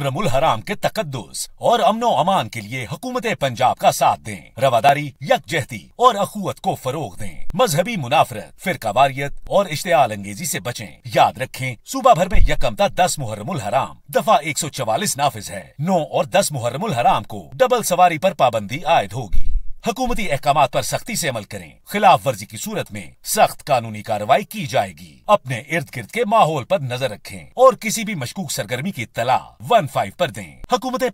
मुकर्रमुल हराम के तकदस और अमनो अमान के लिए हुकूमत पंजाब का साथ दें रवादारी यकजहती और अखुअत को फरोग दें मजहबी मुनाफरत फिरकावारियत और इश्तियाल अंगेजी ऐसी बचे याद रखें सूबा भर में यकमता दस मुहर्रमुल हराम दफा एक सौ चवालीस नाफिज है नौ और दस मुहर्रमुल हराम को डबल सवारी आरोप पाबंदी आयद होगी हकूमती अहकाम पर सख्ती से अमल करें खिलाफ वर्जी की सूरत में सख्त कानूनी कार्रवाई की जाएगी अपने इर्द गिर्द के माहौल पर नजर रखें और किसी भी मशकूक सरगर्मी की तला वन फाइव पर दें हुकूमत